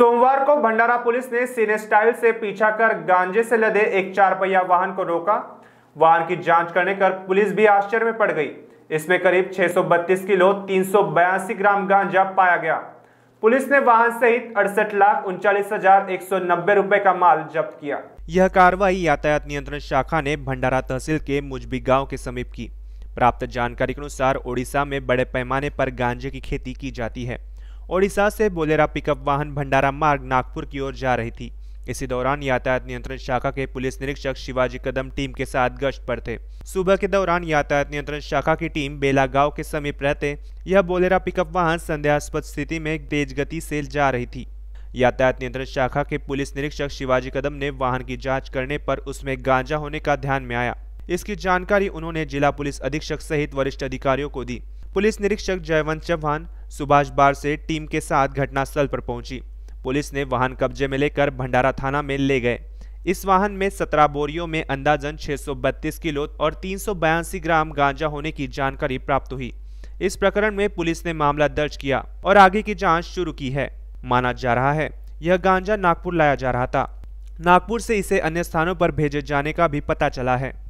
सोमवार को भंडारा पुलिस ने स्टाइल से पीछा कर गांजे से लदे एक चार पहिया वाहन को रोका वाहन की जांच करने कर पुलिस भी आश्चर्य में पड़ गई इसमें करीब 632 किलो तीन ग्राम गांजा पाया गया पुलिस ने वाहन सहित अड़सठ लाख उनचालीस हजार एक सौ नब्बे रूपए का माल जब्त किया यह कार्रवाई यातायात नियंत्रण शाखा ने भंडारा तहसील के मुजबी गांव के समीप की प्राप्त जानकारी के अनुसार ओडिशा में बड़े पैमाने पर गांजे की खेती की जाती है ओडिशा से बोलेरा पिकअप वाहन भंडारा मार्ग नागपुर की ओर जा रही थी इसी दौरान यातायात नियंत्रण शाखा के पुलिस निरीक्षक शिवाजी कदम टीम के साथ गश्त पर थे सुबह के दौरान यातायात नियंत्रण शाखा की टीम बेला गांव के समीप रहते यह बोलेरा पिकअप वाहन संदेहास्पद स्थिति में तेज गति से जा रही थी यातायात नियंत्रण शाखा के पुलिस निरीक्षक शिवाजी कदम ने वाहन की जाँच करने पर उसमें गांजा होने का ध्यान में आया इसकी जानकारी उन्होंने जिला पुलिस अधीक्षक सहित वरिष्ठ अधिकारियों को दी पुलिस निरीक्षक जयवंत चौहान सुभाष बार से टीम के साथ घटनास्थल पर पहुंची पुलिस ने वाहन कब्जे में लेकर भंडारा थाना में ले गए इस वाहन में सत्रह बोरियों में अंदाजन 632 किलो और तीन ग्राम गांजा होने की जानकारी प्राप्त हुई इस प्रकरण में पुलिस ने मामला दर्ज किया और आगे की जांच शुरू की है माना जा रहा है यह गांजा नागपुर लाया जा रहा था नागपुर से इसे अन्य स्थानों पर भेजे जाने का भी पता चला है